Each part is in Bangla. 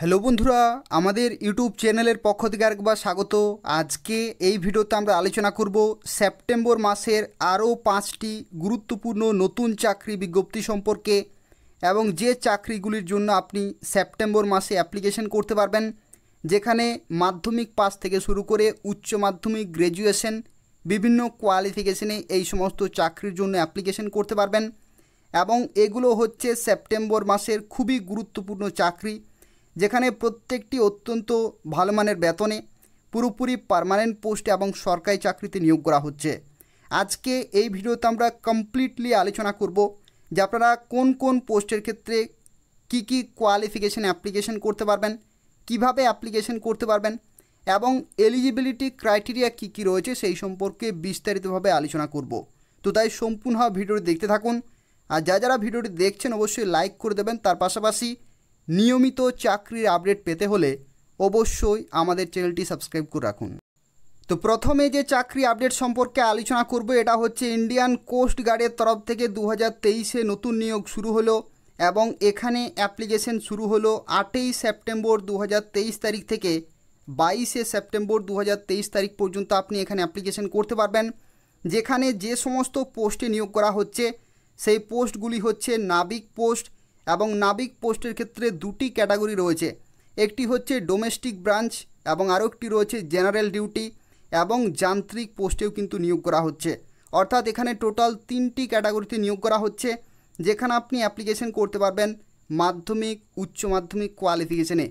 হ্যালো বন্ধুরা আমাদের ইউটিউব চ্যানেলের পক্ষ থেকে আরেকবার স্বাগত আজকে এই ভিডিওতে আমরা আলোচনা করব সেপ্টেম্বর মাসের আরও পাঁচটি গুরুত্বপূর্ণ নতুন চাকরি বিজ্ঞপ্তি সম্পর্কে এবং যে চাকরিগুলির জন্য আপনি সেপ্টেম্বর মাসে অ্যাপ্লিকেশন করতে পারবেন যেখানে মাধ্যমিক পাস থেকে শুরু করে উচ্চ মাধ্যমিক গ্র্যাজুয়েশন বিভিন্ন কোয়ালিফিকেশনে এই সমস্ত চাকরির জন্য অ্যাপ্লিকেশন করতে পারবেন এবং এগুলো হচ্ছে সেপ্টেম্বর মাসের খুবই গুরুত্বপূর্ণ চাকরি যেখানে প্রত্যেকটি অত্যন্ত ভালো মানের বেতনে পুরোপুরি পারমানেন্ট পোস্ট এবং সরকারি চাকরিতে নিয়োগ করা হচ্ছে আজকে এই ভিডিওতে আমরা কমপ্লিটলি আলোচনা করব যে আপনারা কোন কোন পোস্টের ক্ষেত্রে কি কি কোয়ালিফিকেশান অ্যাপ্লিকেশন করতে পারবেন কিভাবে অ্যাপ্লিকেশন করতে পারবেন এবং এলিজিবিলিটি ক্রাইটেরিয়া কি কি রয়েছে সেই সম্পর্কে বিস্তারিতভাবে আলোচনা করব তো তাই সম্পূর্ণ ভিডিওটি দেখতে থাকুন আর যা যারা ভিডিওটি দেখছেন অবশ্যই লাইক করে দেবেন তার পাশাপাশি নিয়মিত চাকরির আপডেট পেতে হলে অবশ্যই আমাদের চ্যানেলটি সাবস্ক্রাইব করে রাখুন তো প্রথমে যে চাকরি আপডেট সম্পর্কে আলোচনা করব এটা হচ্ছে ইন্ডিয়ান কোস্ট গার্ডের তরফ থেকে দু হাজার নতুন নিয়োগ শুরু হলো এবং এখানে অ্যাপ্লিকেশন শুরু হলো আটই সেপ্টেম্বর দু তারিখ থেকে বাইশে সেপ্টেম্বর দু তারিখ পর্যন্ত আপনি এখানে অ্যাপ্লিকেশন করতে পারবেন যেখানে যে সমস্ত পোস্টে নিয়োগ করা হচ্ছে সেই পোস্টগুলি হচ্ছে নাবিক পোস্ট এবং নাবিক পোস্টের ক্ষেত্রে দুটি ক্যাটাগরি রয়েছে একটি হচ্ছে ডোমেস্টিক ব্রাঞ্চ এবং আরও একটি রয়েছে জেনারেল ডিউটি এবং যান্ত্রিক পোস্টেও কিন্তু নিয়োগ করা হচ্ছে অর্থাৎ এখানে টোটাল তিনটি ক্যাটাগরিতে নিয়োগ করা হচ্ছে যেখানে আপনি অ্যাপ্লিকেশন করতে পারবেন মাধ্যমিক উচ্চ মাধ্যমিক কোয়ালিফিকেশনে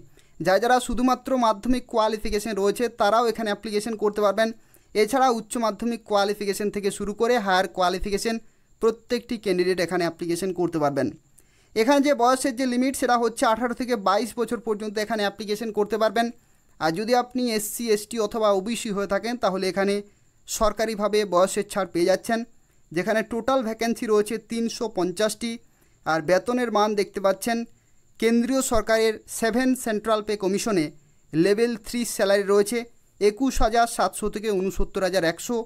যা যারা শুধুমাত্র মাধ্যমিক কোয়ালিফিকেশন রয়েছে তারাও এখানে অ্যাপ্লিকেশন করতে পারবেন এছাড়া উচ্চ মাধ্যমিক কোয়ালিফিকেশন থেকে শুরু করে হায়ার কোয়ালিফিকেশন প্রত্যেকটি ক্যান্ডিডেট এখানে অ্যাপ্লিকেশন করতে পারবেন এখানে যে বয়সের যে লিমিট সেটা হচ্ছে আঠারো থেকে বাইশ বছর পর্যন্ত এখানে অ্যাপ্লিকেশন করতে পারবেন আর যদি আপনি এসসি এসটি অথবা ওবিসি হয়ে থাকেন তাহলে এখানে সরকারিভাবে বয়সের ছাড় পেয়ে যাচ্ছেন যেখানে টোটাল ভ্যাকেন্সি রয়েছে তিনশো পঞ্চাশটি আর বেতনের মান দেখতে পাচ্ছেন কেন্দ্রীয় সরকারের সেভেন সেন্ট্রাল পে কমিশনে লেভেল থ্রি স্যালারি রয়েছে একুশ হাজার সাতশো থেকে উনসত্তর হাজার একশো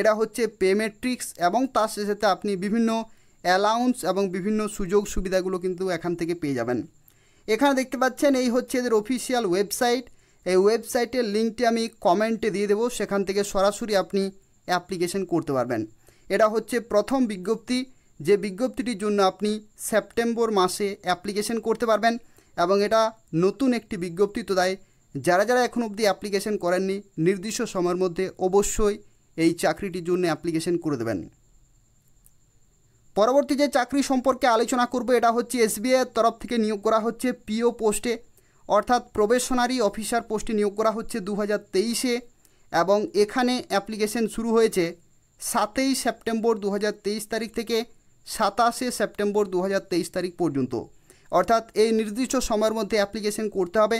এটা হচ্ছে পেমেট্রিক্স এবং তার সাথে আপনি বিভিন্ন অ্যালাউন্স এবং বিভিন্ন সুযোগ সুবিধাগুলো কিন্তু এখান থেকে পেয়ে যাবেন এখানে দেখতে পাচ্ছেন এই হচ্ছে এদের অফিসিয়াল ওয়েবসাইট এই ওয়েবসাইটের লিঙ্কটি আমি কমেন্টে দিয়ে দেবো সেখান থেকে সরাসরি আপনি অ্যাপ্লিকেশন করতে পারবেন এটা হচ্ছে প্রথম বিজ্ঞপ্তি যে বিজ্ঞপ্তিটির জন্য আপনি সেপ্টেম্বর মাসে অ্যাপ্লিকেশন করতে পারবেন এবং এটা নতুন একটি বিজ্ঞপ্তি তো তাই যারা যারা এখন অবধি অ্যাপ্লিকেশন করেননি নির্দিষ্ট সময়ের মধ্যে অবশ্যই এই চাকরিটির জন্য অ্যাপ্লিকেশন করে দেবেন পরবর্তী যে চাকরি সম্পর্কে আলোচনা করবো এটা হচ্ছে এসবিআইয়ের তরফ থেকে নিয়োগ করা হচ্ছে পিও পোস্টে অর্থাৎ প্রবেশনারি অফিসার পোস্টে নিয়োগ করা হচ্ছে দু হাজার তেইশে এবং এখানে অ্যাপ্লিকেশন শুরু হয়েছে সাতই সেপ্টেম্বর দু তারিখ থেকে সাতাশে সেপ্টেম্বর দু তারিখ পর্যন্ত অর্থাৎ এই নির্দিষ্ট সময়ের মধ্যে অ্যাপ্লিকেশন করতে হবে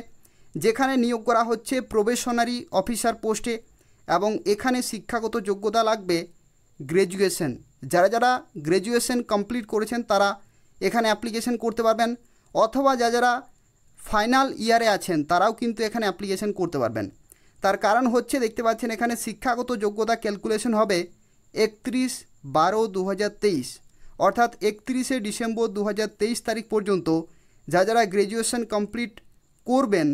যেখানে নিয়োগ করা হচ্ছে প্রবেশনারি অফিসার পোস্টে এবং এখানে শিক্ষাগত যোগ্যতা লাগবে গ্র্যাজুয়েশন যারা যারা গ্র্যাজুয়েশন কমপ্লিট করেছেন তারা এখানে অ্যাপ্লিকেশন করতে পারবেন অথবা যা যারা ফাইনাল ইয়ারে আছেন তারাও কিন্তু এখানে অ্যাপ্লিকেশন করতে পারবেন তার কারণ হচ্ছে দেখতে পাচ্ছেন এখানে শিক্ষাগত যোগ্যতা ক্যালকুলেশন হবে একত্রিশ বারো দু অর্থাৎ একত্রিশে ডিসেম্বর দু তারিখ পর্যন্ত যা যারা গ্র্যাজুয়েশন কমপ্লিট করবেন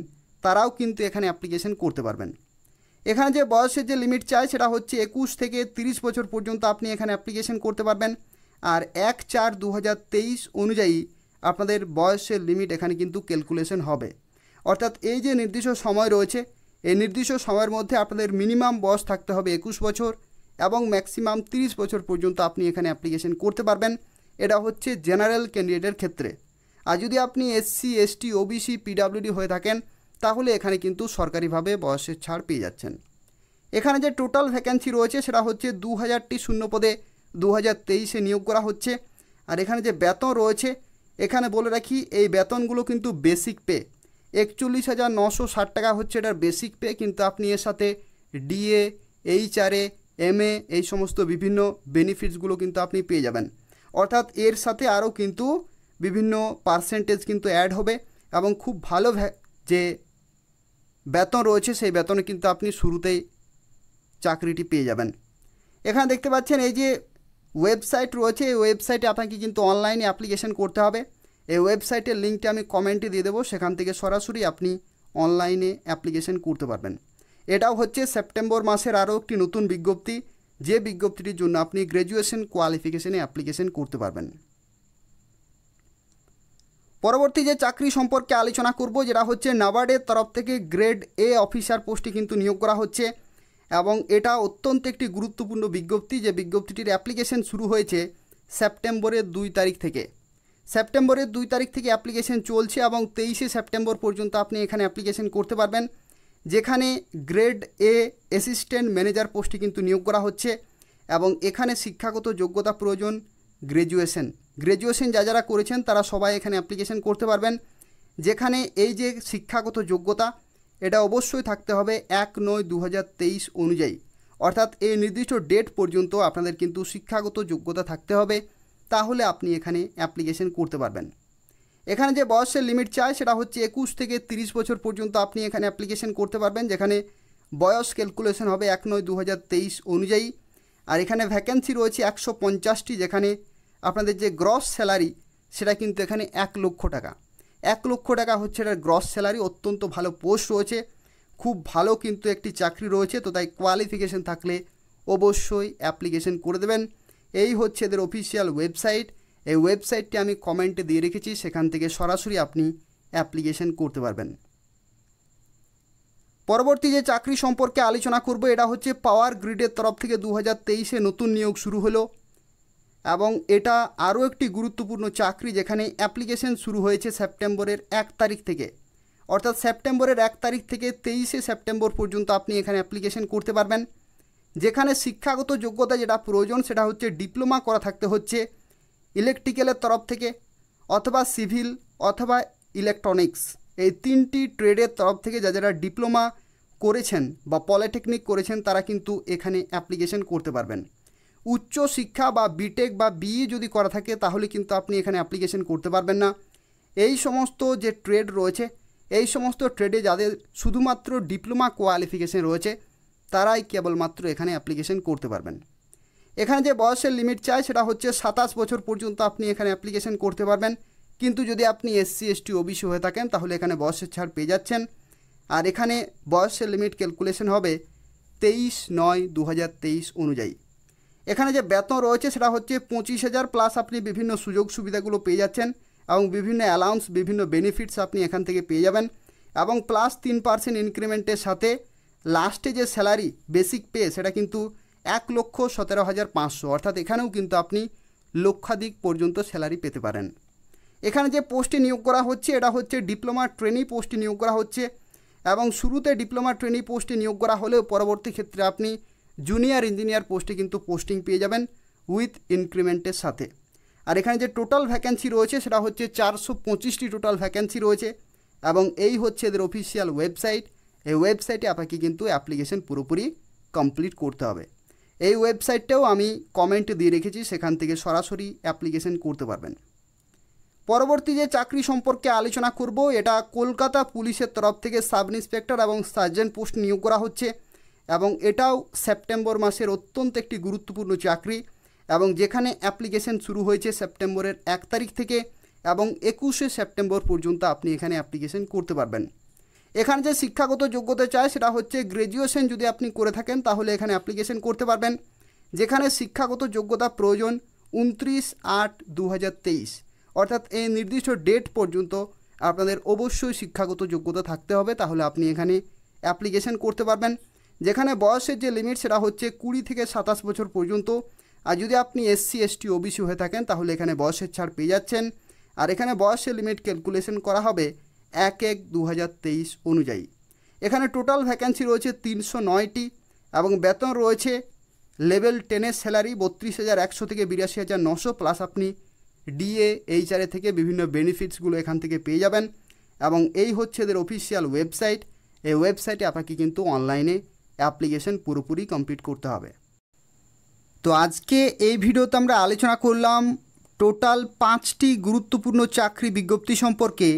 তারাও কিন্তু এখানে অ্যাপ্লিকেশন করতে পারবেন এখানে যে বয়সের যে লিমিট চায় সেটা হচ্ছে একুশ থেকে ৩০ বছর পর্যন্ত আপনি এখানে অ্যাপ্লিকেশন করতে পারবেন আর এক চার দু অনুযায়ী আপনাদের বয়সের লিমিট এখানে কিন্তু ক্যালকুলেশন হবে অর্থাৎ এই যে নির্দিষ্ট সময় রয়েছে এই নির্দিষ্ট সময়ের মধ্যে আপনাদের মিনিমাম বয়স থাকতে হবে একুশ বছর এবং ম্যাক্সিমাম 30 বছর পর্যন্ত আপনি এখানে অ্যাপ্লিকেশন করতে পারবেন এটা হচ্ছে জেনারেল ক্যান্ডিডেটের ক্ষেত্রে আর যদি আপনি এসসি এসটি ওবিসি পিডাব্লিউডি হয়ে থাকেন তাহলে এখানে কিন্তু সরকারিভাবে বয়সের ছাড় পেয়ে যাচ্ছেন এখানে যে টোটাল ভ্যাকেন্সি রয়েছে সেটা হচ্ছে দু হাজারটি শূন্য পদে দু হাজার তেইশে নিয়োগ করা হচ্ছে আর এখানে যে বেতন রয়েছে এখানে বলে রাখি এই বেতনগুলো কিন্তু বেসিক পে একচল্লিশ হাজার নশো ষাট টাকা হচ্ছে এটার বেসিক পে কিন্তু আপনি এর সাথে ডিএ এইচআরএ এম এ এই সমস্ত বিভিন্ন বেনিফিটসগুলো কিন্তু আপনি পেয়ে যাবেন অর্থাৎ এর সাথে আরও কিন্তু বিভিন্ন পার্সেন্টেজ কিন্তু অ্যাড হবে এবং খুব ভালো যে বেতন রয়েছে সেই বেতনে কিন্তু আপনি শুরুতেই চাকরিটি পেয়ে যাবেন এখানে দেখতে পাচ্ছেন এই যে ওয়েবসাইট রয়েছে এই ওয়েবসাইটে আপনাকে কিন্তু অনলাইনে অ্যাপ্লিকেশান করতে হবে এই ওয়েবসাইটের লিঙ্কটি আমি কমেন্টে দিয়ে দেবো সেখান থেকে সরাসরি আপনি অনলাইনে অ্যাপ্লিকেশান করতে পারবেন এটাও হচ্ছে সেপ্টেম্বর মাসের আরও একটি নতুন বিজ্ঞপ্তি যে বিজ্ঞপ্তিটির জন্য আপনি গ্র্যাজুয়েশন কোয়ালিফিকেশানে অ্যাপ্লিকেশান করতে পারবেন পরবর্তী যে চাকরি সম্পর্কে আলোচনা করব যেটা হচ্ছে নাবার্ডের তরফ থেকে গ্রেড এ অফিসার পোস্টে কিন্তু নিয়োগ করা হচ্ছে এবং এটা অত্যন্ত একটি গুরুত্বপূর্ণ বিজ্ঞপ্তি যে বিজ্ঞপ্তিটির অ্যাপ্লিকেশন শুরু হয়েছে সেপ্টেম্বরের দুই তারিখ থেকে সেপ্টেম্বরের দুই তারিখ থেকে অ্যাপ্লিকেশন চলছে এবং তেইশে সেপ্টেম্বর পর্যন্ত আপনি এখানে অ্যাপ্লিকেশন করতে পারবেন যেখানে গ্রেড এ অ্যাসিস্ট্যান্ট ম্যানেজার পোস্টে কিন্তু নিয়োগ করা হচ্ছে এবং এখানে শিক্ষাগত যোগ্যতা প্রয়োজন গ্র্যাজুয়েশন গ্র্যাজুয়েশন যা যারা করেছেন তারা সবাই এখানে অ্যাপ্লিকেশন করতে পারবেন যেখানে এই যে শিক্ষাগত যোগ্যতা এটা অবশ্যই থাকতে হবে এক নয় দু অনুযায়ী অর্থাৎ এই নির্দিষ্ট ডেট পর্যন্ত আপনাদের কিন্তু শিক্ষাগত যোগ্যতা থাকতে হবে তাহলে আপনি এখানে অ্যাপ্লিকেশন করতে পারবেন এখানে যে বয়সের লিমিট চায় সেটা হচ্ছে একুশ থেকে ৩০ বছর পর্যন্ত আপনি এখানে অ্যাপ্লিকেশন করতে পারবেন যেখানে বয়স ক্যালকুলেশন হবে এক নয় দু অনুযায়ী আর এখানে ভ্যাকেন্সি রয়েছে একশো পঞ্চাশটি যেখানে আপনাদের যে গ্রস স্যালারি সেটা কিন্তু এখানে এক লক্ষ টাকা এক লক্ষ টাকা হচ্ছে এটার গ্রস স্যালারি অত্যন্ত ভালো পোস্ট রয়েছে খুব ভালো কিন্তু একটি চাকরি রয়েছে তো তাই কোয়ালিফিকেশন থাকলে অবশ্যই অ্যাপ্লিকেশন করে দেবেন এই হচ্ছে এদের অফিসিয়াল ওয়েবসাইট এই ওয়েবসাইটটি আমি কমেন্টে দিয়ে রেখেছি সেখান থেকে সরাসরি আপনি অ্যাপ্লিকেশন করতে পারবেন পরবর্তী যে চাকরি সম্পর্কে আলোচনা করব এটা হচ্ছে পাওয়ার গ্রিডের তরফ থেকে দু হাজার নতুন নিয়োগ শুরু হলো এবং এটা আরও একটি গুরুত্বপূর্ণ চাকরি যেখানে অ্যাপ্লিকেশন শুরু হয়েছে সেপ্টেম্বরের এক তারিখ থেকে অর্থাৎ সেপ্টেম্বরের এক তারিখ থেকে তেইশে সেপ্টেম্বর পর্যন্ত আপনি এখানে অ্যাপ্লিকেশন করতে পারবেন যেখানে শিক্ষাগত যোগ্যতা যেটা প্রয়োজন সেটা হচ্ছে ডিপ্লোমা করা থাকতে হচ্ছে ইলেকট্রিক্যালের তরফ থেকে অথবা সিভিল অথবা ইলেকট্রনিক্স এই তিনটি ট্রেডের তরফ থেকে যা যারা ডিপ্লোমা করেছেন বা পলিটেকনিক করেছেন তারা কিন্তু এখানে অ্যাপ্লিকেশন করতে পারবেন উচ্চ শিক্ষা বা বিটেক বা বিই e যদি করা থাকে তাহলে কিন্তু আপনি এখানে অ্যাপ্লিকেশন করতে পারবেন না এই সমস্ত যে ট্রেড রয়েছে এই সমস্ত ট্রেডে যাদের শুধুমাত্র ডিপ্লোমা কোয়ালিফিকেশন রয়েছে তারাই কেবলমাত্র এখানে অ্যাপ্লিকেশন করতে পারবেন এখানে যে বয়সের লিমিট চায় সেটা হচ্ছে সাতাশ বছর পর্যন্ত আপনি এখানে অ্যাপ্লিকেশন করতে পারবেন কিন্তু যদি আপনি এসসি এসটি ওবিসি হয়ে থাকেন তাহলে এখানে বয়সের ছাড় পেয়ে যাচ্ছেন আর এখানে বয়সের লিমিট ক্যালকুলেশন হবে তেইশ নয় দু অনুযায়ী এখানে যে বেতন রয়েছে সেটা হচ্ছে পঁচিশ হাজার প্লাস আপনি বিভিন্ন সুযোগ সুবিধাগুলো পেয়ে যাচ্ছেন এবং বিভিন্ন অ্যালাউন্স বিভিন্ন বেনিফিটস আপনি এখান থেকে পেয়ে যাবেন এবং প্লাস তিন পার্সেন্ট ইনক্রিমেন্টের সাথে লাস্টে যে স্যালারি বেসিক পে সেটা কিন্তু এক লক্ষ সতেরো হাজার পাঁচশো অর্থাৎ এখানেও কিন্তু আপনি লক্ষাধিক পর্যন্ত স্যালারি পেতে পারেন এখানে যে পোস্টে নিয়োগ করা হচ্ছে এটা হচ্ছে ডিপ্লোমা ট্রেনি পোস্টে নিয়োগ করা হচ্ছে এবং শুরুতে ডিপ্লোমা ট্রেনি পোস্টে নিয়োগ করা হলেও পরবর্তী ক্ষেত্রে আপনি জুনিয়র ইঞ্জিনিয়ার পোস্টে কিন্তু পোস্টিং পেয়ে যাবেন উইথ ইনক্রিমেন্টের সাথে আর এখানে যে টোটাল ভ্যাকেন্সি রয়েছে সেটা হচ্ছে চারশো পঁচিশটি টোটাল ভ্যাকেন্সি রয়েছে এবং এই হচ্ছে এদের অফিসিয়াল ওয়েবসাইট এই ওয়েবসাইটে আপনাকে কিন্তু অ্যাপ্লিকেশন পুরোপুরি কমপ্লিট করতে হবে এই ওয়েবসাইটটাও আমি কমেন্ট দিয়ে রেখেছি সেখান থেকে সরাসরি অ্যাপ্লিকেশন করতে পারবেন পরবর্তী যে চাকরি সম্পর্কে আলোচনা করব এটা কলকাতা পুলিশের তরফ থেকে সাব ইন্সপেক্টর এবং সার্জেন্ট পোস্ট নিয়োগ করা হচ্ছে এবং এটাও সেপ্টেম্বর মাসের অত্যন্ত একটি গুরুত্বপূর্ণ চাকরি এবং যেখানে অ্যাপ্লিকেশন শুরু হয়েছে সেপ্টেম্বরের এক তারিখ থেকে এবং একুশে সেপ্টেম্বর পর্যন্ত আপনি এখানে অ্যাপ্লিকেশন করতে পারবেন এখানে যে শিক্ষাগত যোগ্যতা চায় সেটা হচ্ছে গ্র্যাজুয়েশন যদি আপনি করে থাকেন তাহলে এখানে অ্যাপ্লিকেশন করতে পারবেন যেখানে শিক্ষাগত যোগ্যতা প্রয়োজন উনত্রিশ আট দু অর্থাৎ এই নির্দিষ্ট ডেট পর্যন্ত আপনাদের অবশ্যই শিক্ষাগত যোগ্যতা থাকতে হবে তাহলে আপনি এখানে অ্যাপ্লিকেশন করতে পারবেন যেখানে বয়সের যে লিমিট সেটা হচ্ছে কুড়ি থেকে সাতাশ বছর পর্যন্ত আর যদি আপনি এসসি এসটি ওবিসি হয়ে থাকেন তাহলে এখানে বয়সের ছাড় পেয়ে যাচ্ছেন আর এখানে বয়সের লিমিট ক্যালকুলেশন করা হবে এক এক দু অনুযায়ী এখানে টোটাল ভ্যাকেন্সি রয়েছে তিনশো নয়টি এবং বেতন রয়েছে লেভেল টেনের স্যালারি বত্রিশ হাজার একশো থেকে বিরাশি হাজার নশো প্লাস আপনি ডিএ এইচআরএ থেকে বিভিন্ন বেনিফিটসগুলো এখান থেকে পেয়ে যাবেন এবং এই হচ্ছে এদের অফিসিয়াল ওয়েবসাইট এই ওয়েবসাইটে আপনাকে কিন্তু অনলাইনে অ্যাপ্লিকেশন পুরোপুরি কমপ্লিট করতে হবে তো আজকে এই ভিডিওতে আমরা আলোচনা করলাম টোটাল পাঁচটি গুরুত্বপূর্ণ চাকরি বিজ্ঞপ্তি সম্পর্কে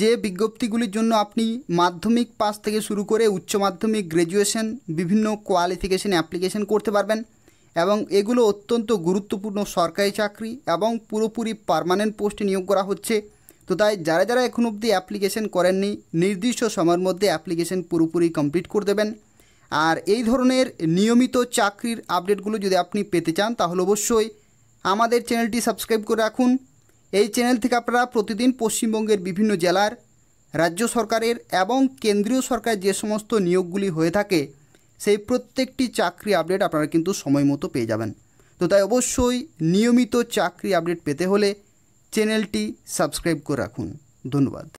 যে বিজ্ঞপ্তিগুলির জন্য আপনি মাধ্যমিক পাস থেকে শুরু করে উচ্চ মাধ্যমিক গ্র্যাজুয়েশন বিভিন্ন কোয়ালিফিকেশান অ্যাপ্লিকেশন করতে পারবেন এবং এগুলো অত্যন্ত গুরুত্বপূর্ণ সরকারি চাকরি এবং পুরোপুরি পারমানেন্ট পোস্টে নিয়োগ করা হচ্ছে তো তাই যারা যারা এখন অবধি অ্যাপ্লিকেশন করেননি নির্দিষ্ট সময়ের মধ্যে অ্যাপ্লিকেশন পুরোপুরি কমপ্লিট করে দেবেন আর এই ধরনের নিয়মিত চাকরির আপডেটগুলো যদি আপনি পেতে চান তাহলে অবশ্যই আমাদের চ্যানেলটি সাবস্ক্রাইব করে রাখুন এই চ্যানেল থেকে আপনারা প্রতিদিন পশ্চিমবঙ্গের বিভিন্ন জেলার রাজ্য সরকারের এবং কেন্দ্রীয় সরকার যে সমস্ত নিয়োগগুলি হয়ে থাকে সেই প্রত্যেকটি চাকরি আপডেট আপনারা কিন্তু সময় মতো পেয়ে যাবেন তো তাই অবশ্যই নিয়মিত চাকরি আপডেট পেতে হলে চ্যানেলটি সাবস্ক্রাইব করে রাখুন ধন্যবাদ